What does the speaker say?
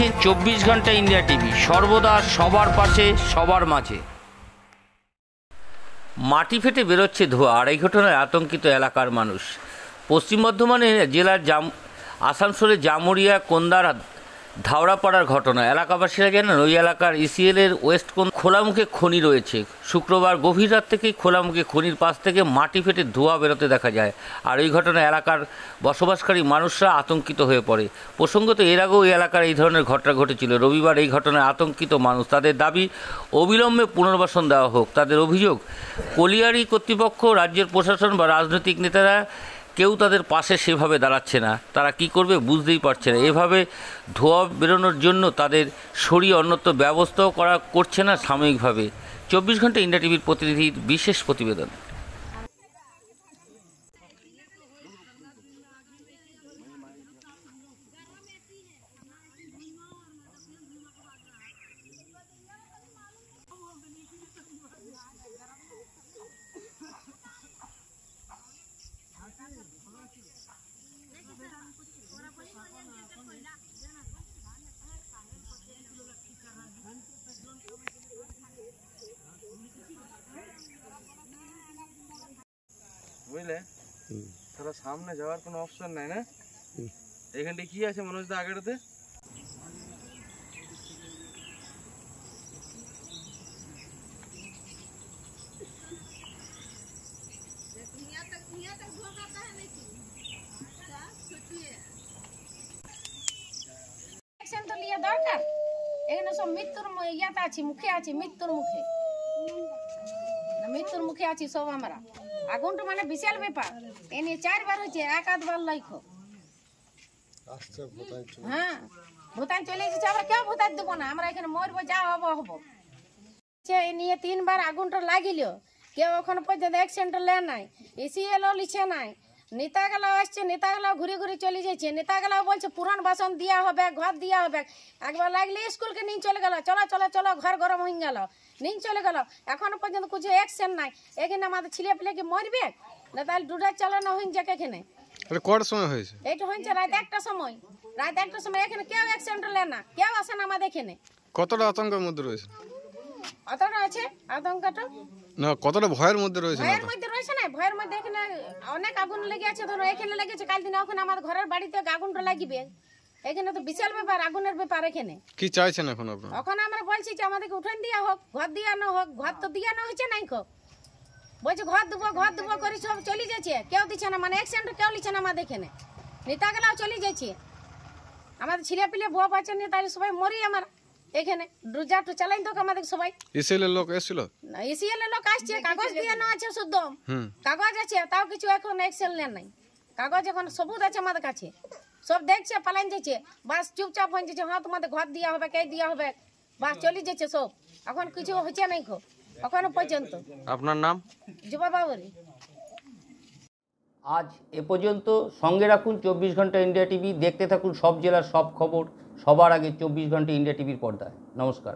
আছে চব্বিশ ঘন্টা ইন্ডিয়া টিভি সর্বদা সবার পাশে সবার মাঝে মাটি ফেটে বেরোচ্ছে ধোয়া আর এই ঘটনায় আতঙ্কিত এলাকার মানুষ পশ্চিম বর্ধমানের জেলার জাম আসানসোলের জামুরিয়া কন্দারা ধাওড়াপাড়ার ঘটনা এলাকাবাসীরা জানেন ওই এলাকার ইসিএল এর ওয়েস্ট কোন খোলামুখে খনি রয়েছে শুক্রবার গভীর রাত থেকেই খোলামুখে খনির পাশ থেকে মাটি ফেটে ধোঁয়া বেরোতে দেখা যায় আর এই ঘটনায় এলাকার বসবাসকারী মানুষরা আতঙ্কিত হয়ে পড়ে প্রসঙ্গত এর আগেও এই এলাকার এই ধরনের ঘটনা ঘটেছিল রবিবার এই ঘটনায় আতঙ্কিত মানুষ তাদের দাবি অবিলম্বে পুনর্বাসন দেওয়া হোক তাদের অভিযোগ কলিয়ারি কর্তৃপক্ষ রাজ্যের প্রশাসন বা রাজনৈতিক নেতারা কেউ তাদের পাশে সেভাবে দাঁড়াচ্ছে না তারা কি করবে বুঝতেই পারছে না এভাবে ধোয়া বেরোনোর জন্য তাদের সরিয়ে অন্যত্র ব্যবস্থাও করা করছে না সাময়িকভাবে চব্বিশ ঘন্টা ইন্ডিয়া টিভির প্রতিনিধির বিশেষ প্রতিবেদন বুঝলে তারা সামনে যাওয়ার কোনো অপশন নাই না এখানটা কি আছে মনোজ দা আগেটাতে দরকার এখানে সব মৃত্যুর ইয়াতে আছি মুখে আছি মৃত্যুর মুখে মৃত্যুর মুখে আছি সব আমরা আগুনটা মানে বিশাল ব্যাপার এ নিয়ে চারবার হয়েছে এক আধবার লাইখো হ্যাঁ ভূতান চলে এসেছে আমরা কেউ ভূতান দেবো না আমরা এখানে মরবো যা হবো হবো নিয়ে তিনবার আগুনটা লাগিল কেউ এখন পর্যন্ত অ্যাক্সিডেন্ট লে নাই এসি এলো লিছে নাই নেতাগুলাও আসছে নেতাগুলাও ঘুরে ঘুরে চলে যাচ্ছে নেতাগুলাও বলছে পুরান বাসন দিয়া হবে ঘর দিয়া হবে একবার লাগলে স্কুলকে নিয়ে চলে গেল চলো চলো চলো ঘর গরম হয়ে গেল নিয়ে চলে গেল এখনো পর্যন্ত কিছু অ্যাকশন নাই এখানে আমাদের ছেলে পেলে কি মরবে না তাহলে ডুডার চালানো হয়ে যাক এখানে কটার একটা সময় সময় এখানে কেউ কেউ আসে না আমাদের এখানে কতটা আতঙ্কের মধ্যে রয়েছে অতটা আছে ভয়ের মধ্যে রয়েছে ভয়ের মধ্যে রয়েছে না ভয়ের মধ্যে এখানে অনেক আগুন লেগে আছে ধরো এখানে লেগেছে কাল এখন আমার ঘরের বাড়িতে আগুনটা এখানে তো বিশাল ব্যাপার আগুনের ব্যাপার এখানে এখন আমরা বলছি যে আমাদেরকে হোক ঘর না হোক ঘর তো না হয়েছে নাই বলছে ঘর ঘর সব চলে যাচ্ছে কেউ দিচ্ছে না মানে কেউ নিচ্ছে না আমাদের এখানে চলে যাচ্ছে আমাদের ছেলে পিলে বোয়া পাচ্ছেন নিয়ে তাহলে সবাই মরি আমার এখানে রোজা তো চালাই তো আমাদের সবাই এর লোক এসেছিল না এর লোক আসছে কাগজ দিয়ে না আছে শুদ্ধ কাগজ আছে তাও কিছু এখন এক্সেল নেন নাই কাগজ এখন সবুজ আছে আমাদের কাছে সব দেখছে পালাই যাচ্ছে বাস চুপচাপ হয়ে যাচ্ছে হ্যাঁ তোমাদের ঘর দিয়া হবে কে দিয়া হবে বাস চলে যাচ্ছে সব এখন কিছু হচ্ছে নাই খো এখনো পর্যন্ত আপনার নাম যুবা বাবুরি আজ এ পর্যন্ত সঙ্গে রাখুন চব্বিশ ঘন্টা ইন্ডিয়া টিভি দেখতে থাকুন সব জেলার সব খবর সবার আগে চব্বিশ ঘন্টা ইন্ডিয়া টিভির পর্দায় নমস্কার